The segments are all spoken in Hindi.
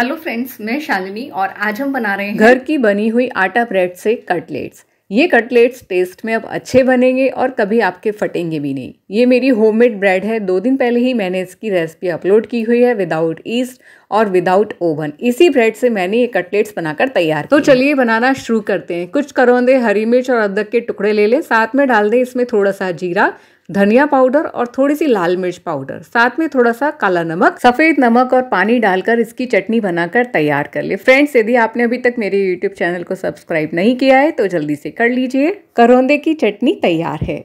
हेलो फ्रेंड्स मैं शालिनी और आज हम बना रहे हैं घर की बनी हुई आटा ब्रेड से कटलेट्स ये कटलेट्स टेस्ट में अब अच्छे बनेंगे और कभी आपके फटेंगे भी नहीं ये मेरी होममेड ब्रेड है दो दिन पहले ही मैंने इसकी रेसिपी अपलोड की हुई है विदाउट ईस्ट और विदाउट ओवन इसी ब्रेड से मैंने ये कटलेट्स बनाकर तैयार तो चलिए बनाना शुरू करते हैं कुछ करौंदे हरी मिर्च और अदरक के टुकड़े ले लें साथ में डाल दें इसमें थोड़ा सा जीरा धनिया पाउडर और थोड़ी सी लाल मिर्च पाउडर साथ में थोड़ा सा काला नमक सफेद नमक और पानी डालकर इसकी चटनी बनाकर तैयार कर ले फ्रेंड्स यदि आपने अभी तक मेरे यूट्यूब चैनल को सब्सक्राइब नहीं किया है तो जल्दी से कर लीजिए करौंदे की चटनी तैयार है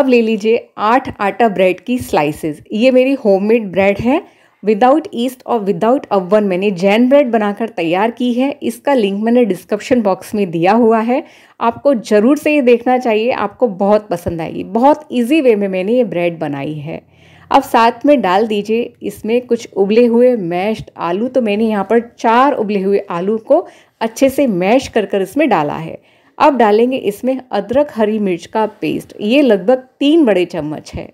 अब ले लीजिए आठ आटा ब्रेड की स्लाइसेस ये मेरी होममेड ब्रेड है विदाउट ईस्ट और विदाउट अवन मैंने जैन ब्रेड बनाकर तैयार की है इसका लिंक मैंने डिस्क्रिप्शन बॉक्स में दिया हुआ है आपको ज़रूर से ये देखना चाहिए आपको बहुत पसंद आएगी बहुत ईजी वे में मैंने ये ब्रेड बनाई है अब साथ में डाल दीजिए इसमें कुछ उबले हुए मैश्ड आलू तो मैंने यहाँ पर चार उबले हुए आलू को अच्छे से मैश कर कर इसमें डाला है अब डालेंगे इसमें अदरक हरी मिर्च का पेस्ट ये लगभग तीन बड़े चम्मच है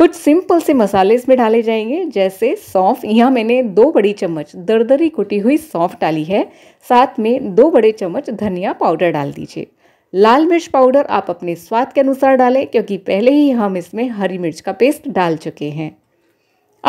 कुछ सिंपल से मसाले इसमें डाले जाएंगे जैसे सौंफ यहाँ मैंने दो बड़ी चम्मच दरदरी कुटी हुई सौंफ डाली है साथ में दो बड़े चम्मच धनिया पाउडर डाल दीजिए लाल मिर्च पाउडर आप अपने स्वाद के अनुसार डालें क्योंकि पहले ही हम इसमें हरी मिर्च का पेस्ट डाल चुके हैं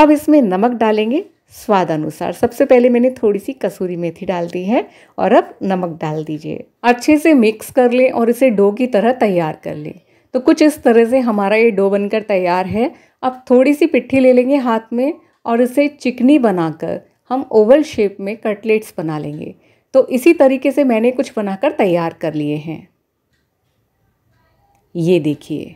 अब इसमें नमक डालेंगे स्वाद अनुसार सबसे पहले मैंने थोड़ी सी कसूरी मेथी डाल दी है और अब नमक डाल दीजिए अच्छे से मिक्स कर लें और इसे डो की तरह तैयार कर लें तो कुछ इस तरह से हमारा ये डो बनकर तैयार है अब थोड़ी सी पिट्ठी ले लेंगे हाथ में और इसे चिकनी बनाकर हम ओवल शेप में कटलेट्स बना लेंगे तो इसी तरीके से मैंने कुछ बनाकर तैयार कर लिए हैं ये देखिए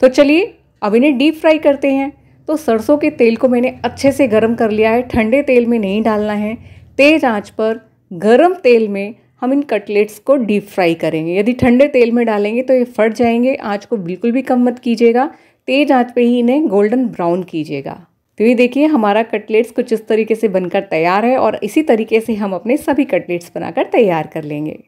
तो चलिए अब इन्हें डीप फ्राई करते हैं तो सरसों के तेल को मैंने अच्छे से गर्म कर लिया है ठंडे तेल में नहीं डालना है तेज़ आंच पर गर्म तेल में हम इन कटलेट्स को डीप फ्राई करेंगे यदि ठंडे तेल में डालेंगे तो ये फट जाएंगे आँच को बिल्कुल भी कम मत कीजिएगा तेज़ आँच पर ही इन्हें गोल्डन ब्राउन कीजिएगा तो ये देखिए हमारा कटलेट्स कुछ इस तरीके से बनकर तैयार है और इसी तरीके से हम अपने सभी कटलेट्स बनाकर तैयार कर लेंगे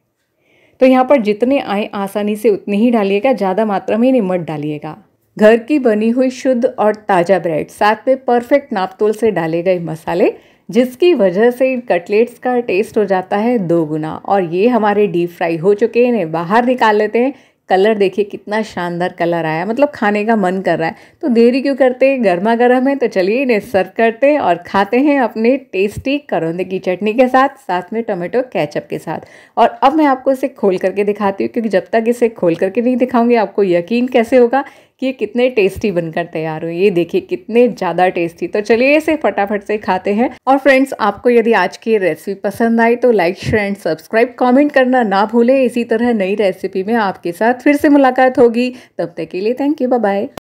तो यहाँ पर जितने आए आसानी से उतने ही डालिएगा ज़्यादा मात्रा में इन्हें मत डालिएगा घर की बनी हुई शुद्ध और ताज़ा ब्रेड साथ में परफेक्ट नापतोल से डाले गए मसाले जिसकी वजह से कटलेट्स का टेस्ट हो जाता है दो गुना और ये हमारे डीप फ्राई हो चुके हैं इन्हें बाहर निकाल लेते हैं कलर देखिए कितना शानदार कलर आया मतलब खाने का मन कर रहा है तो देरी क्यों करते हैं गर्मा गर्म है तो चलिए इन्हें सर्व करते हैं और खाते हैं अपने टेस्टी करौंदे की चटनी के साथ साथ में टोमेटो कैचअप के साथ और अब मैं आपको इसे खोल करके दिखाती हूँ क्योंकि जब तक इसे खोल करके नहीं दिखाऊंगी आपको यकीन कैसे होगा कि ये कितने टेस्टी बनकर तैयार हुए ये देखिए कितने ज़्यादा टेस्टी तो चलिए इसे फटाफट से खाते हैं और फ्रेंड्स आपको यदि आज की रेसिपी पसंद आई तो like share and subscribe comment करना ना भूलें इसी तरह नई रेसिपी में आपके साथ फिर से मुलाकात होगी तब तक के लिए थैंक यू बाय